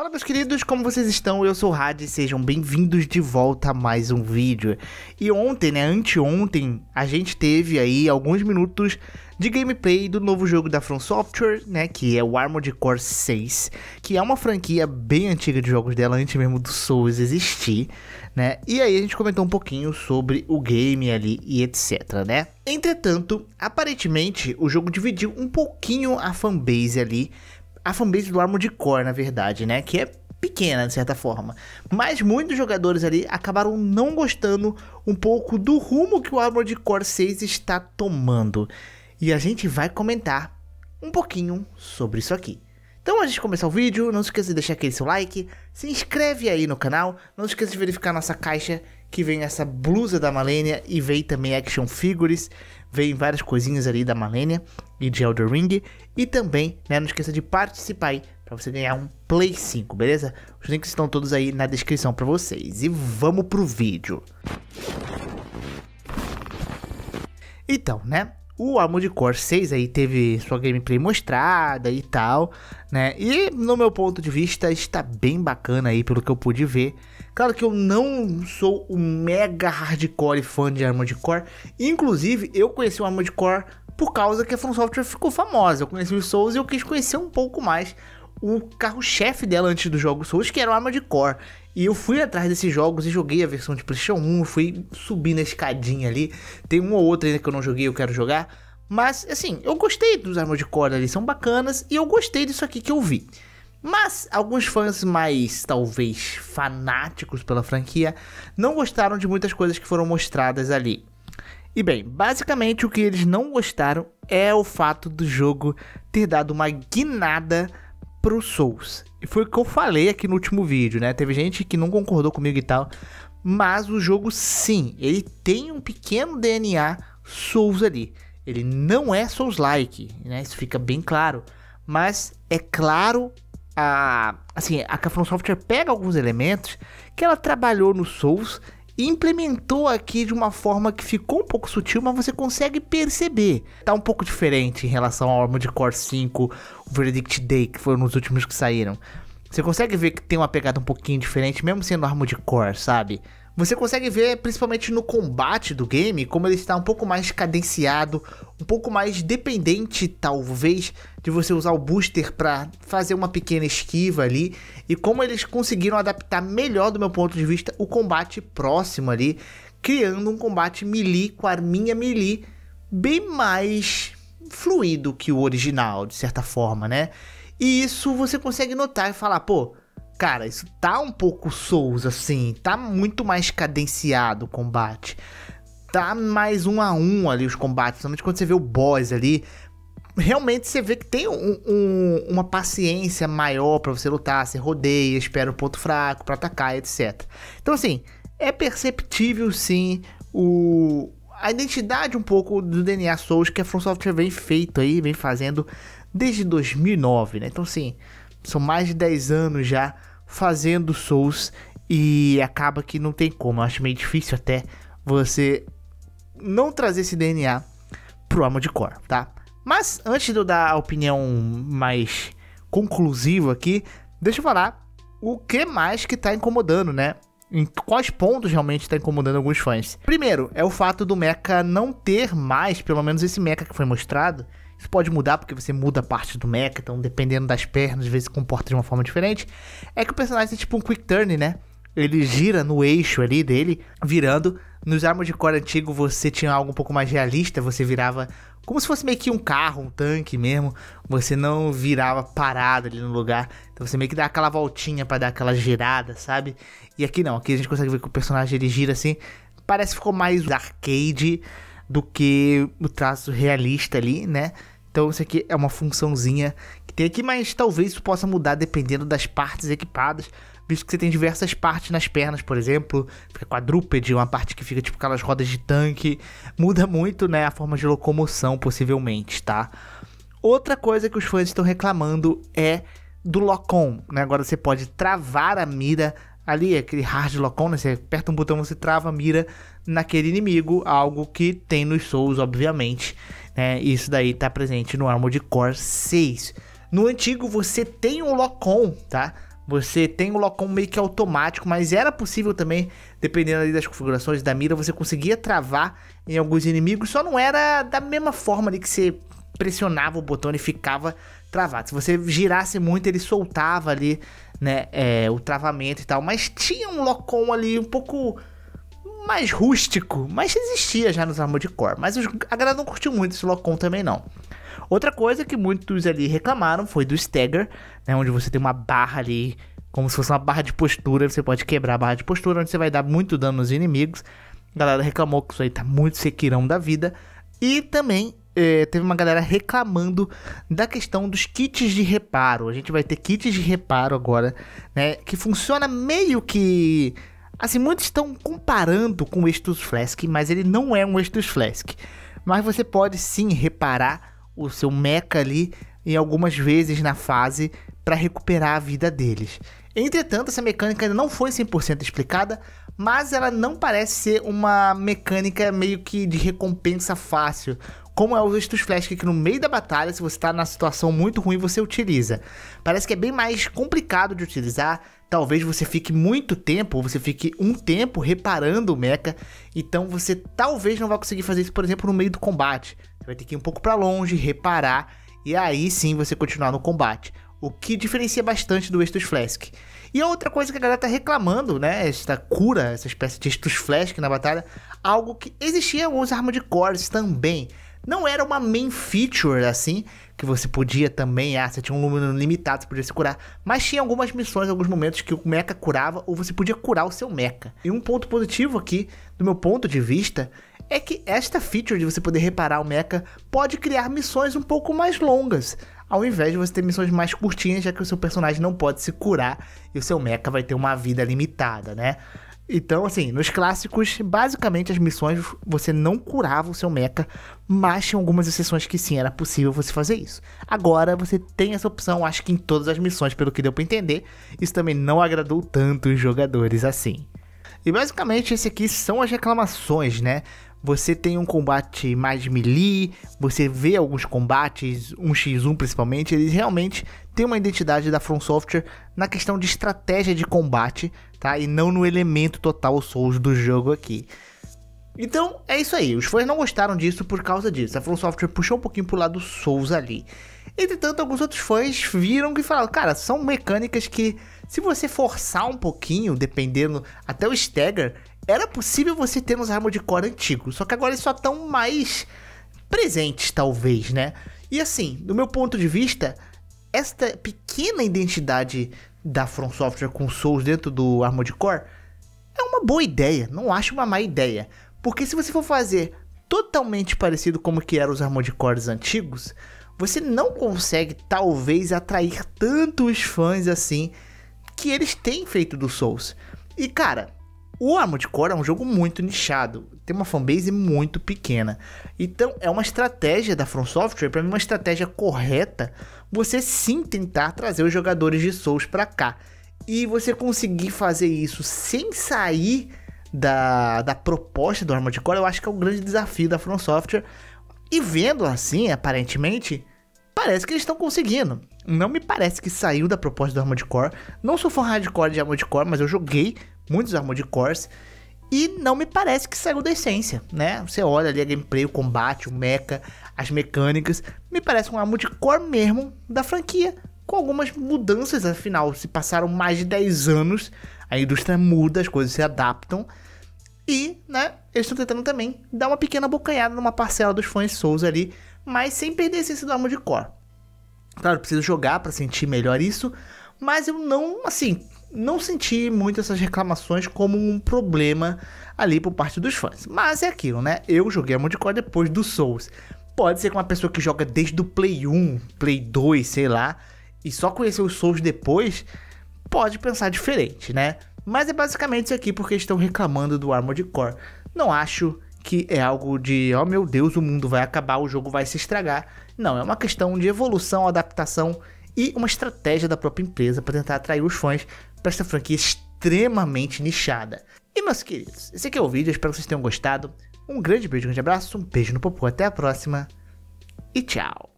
Fala meus queridos, como vocês estão? Eu sou o Had e sejam bem-vindos de volta a mais um vídeo. E ontem, né, anteontem, a gente teve aí alguns minutos de gameplay do novo jogo da From Software, né, que é o Armored Core 6, que é uma franquia bem antiga de jogos dela, antes mesmo do Souls existir, né, e aí a gente comentou um pouquinho sobre o game ali e etc, né. Entretanto, aparentemente, o jogo dividiu um pouquinho a fanbase ali, a fanbase do Armored Core, na verdade, né? Que é pequena, de certa forma. Mas muitos jogadores ali acabaram não gostando um pouco do rumo que o Armored Core 6 está tomando. E a gente vai comentar um pouquinho sobre isso aqui. Então, antes de começar o vídeo, não se esqueça de deixar aquele seu like, se inscreve aí no canal, não se esqueça de verificar nossa caixa que vem essa blusa da Malenia e vem também action figures, vem várias coisinhas ali da Malenia e de Elder Ring. E também, né, não esqueça de participar aí para você ganhar um Play 5, beleza? Os links estão todos aí na descrição para vocês. E vamos pro vídeo. Então, né? O Armored Core 6 aí teve sua gameplay mostrada e tal, né? E no meu ponto de vista está bem bacana aí pelo que eu pude ver. Claro que eu não sou um mega hardcore fã de Armored Core. Inclusive, eu conheci o Armored Core por causa que a From Software ficou famosa. Eu conheci os Souls e eu quis conhecer um pouco mais o carro-chefe dela antes do jogo Souls, que era o Armored Core. E eu fui atrás desses jogos e joguei a versão de PlayStation 1, fui subindo a escadinha ali. Tem uma ou outra ainda que eu não joguei, eu quero jogar. Mas, assim, eu gostei dos Armored Core ali, são bacanas, e eu gostei disso aqui que eu vi. Mas alguns fãs mais, talvez, fanáticos pela franquia, não gostaram de muitas coisas que foram mostradas ali. E bem, basicamente o que eles não gostaram é o fato do jogo ter dado uma guinada pro Souls. E foi o que eu falei aqui no último vídeo, né? Teve gente que não concordou comigo e tal. Mas o jogo, sim, ele tem um pequeno DNA Souls ali. Ele não é Souls-like, né? Isso fica bem claro. Mas é claro a. Assim, a From Software pega alguns elementos que ela trabalhou no Souls implementou aqui de uma forma que ficou um pouco sutil, mas você consegue perceber. Tá um pouco diferente em relação ao Armored Core 5, o Verdict Day, que foram os últimos que saíram. Você consegue ver que tem uma pegada um pouquinho diferente, mesmo sendo arma de core, sabe? Você consegue ver, principalmente no combate do game, como ele está um pouco mais cadenciado, um pouco mais dependente, talvez, de você usar o booster para fazer uma pequena esquiva ali, e como eles conseguiram adaptar melhor, do meu ponto de vista, o combate próximo ali, criando um combate melee com a minha melee bem mais fluido que o original, de certa forma, né? E isso você consegue notar e falar, pô, cara, isso tá um pouco Souls assim, tá muito mais cadenciado o combate. Tá mais um a um ali os combates, principalmente quando você vê o boss ali. Realmente você vê que tem um, um, uma paciência maior para você lutar, você rodeia, espera o ponto fraco para atacar, etc. Então assim, é perceptível sim o, a identidade um pouco do DNA Souls que a é From Software vem feito aí, vem fazendo desde 2009, né? Então, sim são mais de 10 anos já fazendo Souls e acaba que não tem como. Eu acho meio difícil até você não trazer esse DNA pro Armored Core, tá? Mas antes de eu dar a opinião mais conclusiva aqui, deixa eu falar o que mais que tá incomodando, né? em quais pontos realmente está incomodando alguns fãs. Primeiro, é o fato do mecha não ter mais, pelo menos esse mecha que foi mostrado. Isso pode mudar porque você muda a parte do mecha, então dependendo das pernas, às vezes se comporta de uma forma diferente. É que o personagem é tipo um quick turn, né? Ele gira no eixo ali dele, virando. Nos armas de Core antigo você tinha algo um pouco mais realista, você virava como se fosse meio que um carro, um tanque mesmo. Você não virava parado ali no lugar. Então você meio que dá aquela voltinha para dar aquela girada, sabe? E aqui não, aqui a gente consegue ver que o personagem ele gira assim. Parece que ficou mais arcade do que o traço realista ali, né? Então isso aqui é uma funçãozinha que tem aqui, mas talvez isso possa mudar dependendo das partes equipadas visto que você tem diversas partes nas pernas, por exemplo, fica quadrúpede, uma parte que fica tipo aquelas rodas de tanque, muda muito, né, a forma de locomoção, possivelmente, tá? Outra coisa que os fãs estão reclamando é do lock-on, né? Agora você pode travar a mira ali, aquele hard lock-on, né? Você aperta um botão, você trava a mira naquele inimigo, algo que tem nos Souls, obviamente, né? Isso daí tá presente no Armored Core 6. No antigo você tem um lock-on, tá? você tem o locom meio que automático, mas era possível também, dependendo ali das configurações da mira, você conseguia travar em alguns inimigos, só não era da mesma forma ali que você pressionava o botão e ficava travado. Se você girasse muito, ele soltava ali, né, é, o travamento e tal, mas tinha um locom ali um pouco mais rústico, mas existia já nos Armored Core, mas a galera não curtiu muito esse locom também não. Outra coisa que muitos ali reclamaram foi do stagger, né, onde você tem uma barra ali, como se fosse uma barra de postura, você pode quebrar a barra de postura, onde você vai dar muito dano nos inimigos. A galera reclamou que isso aí tá muito sequirão da vida. E também eh, teve uma galera reclamando da questão dos kits de reparo. A gente vai ter kits de reparo agora, né? Que funciona meio que. Assim, muitos estão comparando com o Estus Flask, mas ele não é um Estus Flask. Mas você pode sim reparar o seu mecha ali em algumas vezes na fase para recuperar a vida deles. Entretanto, essa mecânica ainda não foi 100% explicada, mas ela não parece ser uma mecânica meio que de recompensa fácil, como é o uso dos flash que no meio da batalha, se você está na situação muito ruim, você utiliza. Parece que é bem mais complicado de utilizar, talvez você fique muito tempo, você fique um tempo reparando o mecha, então você talvez não vá conseguir fazer isso, por exemplo, no meio do combate vai ter que ir um pouco para longe, reparar e aí sim você continuar no combate. O que diferencia bastante do Estus Flask. E outra coisa que a galera tá reclamando, né? Esta cura, essa espécie de Estus Flask na batalha. Algo que existia em alguns Armored também. Não era uma main feature assim, que você podia também, ah, você tinha um número limitado, você podia se curar. Mas tinha algumas missões, alguns momentos que o mecha curava, ou você podia curar o seu mecha. E um ponto positivo aqui, do meu ponto de vista, é que esta feature de você poder reparar o mecha pode criar missões um pouco mais longas, ao invés de você ter missões mais curtinhas, já que o seu personagem não pode se curar e o seu mecha vai ter uma vida limitada, né? Então, assim, nos clássicos, basicamente as missões você não curava o seu mecha, mas tinha algumas exceções que sim, era possível você fazer isso. Agora você tem essa opção, acho que em todas as missões, pelo que deu para entender. Isso também não agradou tanto os jogadores assim. E basicamente esse aqui são as reclamações, né? você tem um combate mais melee, você vê alguns combates, 1x1 principalmente, eles realmente têm uma identidade da From Software na questão de estratégia de combate, tá? E não no elemento total Souls do jogo aqui. Então, é isso aí. Os fãs não gostaram disso por causa disso. A From Software puxou um pouquinho pro lado Souls ali. Entretanto, alguns outros fãs viram e falaram, cara, são mecânicas que se você forçar um pouquinho, dependendo, até o Stagger, era possível você ter nos Armored Core antigos, só que agora eles só estão mais presentes, talvez, né? E assim, do meu ponto de vista, esta pequena identidade da From Software com Souls dentro do Armored Core é uma boa ideia, não acho uma má ideia. Porque se você for fazer totalmente parecido como que eram os Armored Cores antigos, você não consegue talvez atrair tantos fãs assim que eles têm feito do Souls. E cara, o Armored Core é um jogo muito nichado, tem uma fanbase muito pequena. Então, é uma estratégia da From Software, para mim uma estratégia correta, você sim tentar trazer os jogadores de Souls para cá. E você conseguir fazer isso sem sair da, da proposta do Armored Core, eu acho que é um grande desafio da From Software. E vendo assim, aparentemente, parece que eles estão conseguindo. Não me parece que saiu da proposta do Armored Core. Não sou fã hardcore de Armored Core, mas eu joguei muitos Armored de E não me parece que saiu da essência, né? Você olha ali a gameplay, o combate, o mecha, as mecânicas. Me parece um Armored de core mesmo da franquia. Com algumas mudanças, afinal, se passaram mais de 10 anos. A indústria muda, as coisas se adaptam. E, né, eles estão tentando também dar uma pequena bocanhada numa parcela dos fãs Souls ali, mas sem perder a essência do Armored Core. Claro, preciso jogar para sentir melhor isso, mas eu não, assim, não senti muito essas reclamações como um problema ali por parte dos fãs. Mas é aquilo, né? Eu joguei a Core depois do Souls. Pode ser que uma pessoa que joga desde o Play 1, Play 2, sei lá, e só conheceu os Souls depois, pode pensar diferente, né? Mas é basicamente isso aqui porque estão reclamando do Armored Core. Não acho que é algo de, oh meu Deus, o mundo vai acabar, o jogo vai se estragar. Não, é uma questão de evolução, adaptação e uma estratégia da própria empresa para tentar atrair os fãs para esta franquia extremamente nichada. E meus queridos, esse aqui é o vídeo, espero que vocês tenham gostado. Um grande beijo, um grande abraço, um beijo no popô, até a próxima e tchau!